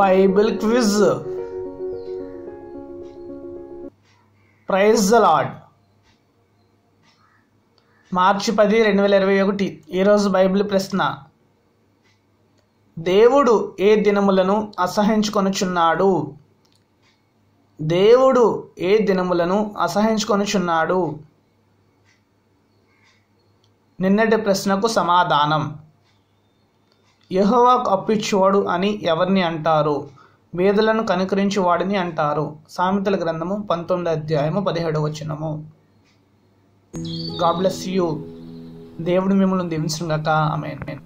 Bible quiz prize లాడ్ మార్చి పది రెండు వేల ఇరవై ఒకటి ఈరోజు బైబిల్ ప్రశ్న దేవుడు ఏ దినములను అసహించుకొనుచున్నాడు దేవుడు ఏ దినములను అసహించుకొనుచున్నాడు నిన్నటి ప్రశ్నకు సమాధానం యహోవాకు అప్పిచ్చువాడు అని ఎవరిని అంటారు వేదులను వాడిని అంటారు సామెతల గ్రంథము పంతొమ్మిది అధ్యాయము పదిహేడవ వచనము గాబ్లెస్ యూ దేవుడు మిమ్మల్ని దీవించడం గాక ఆమె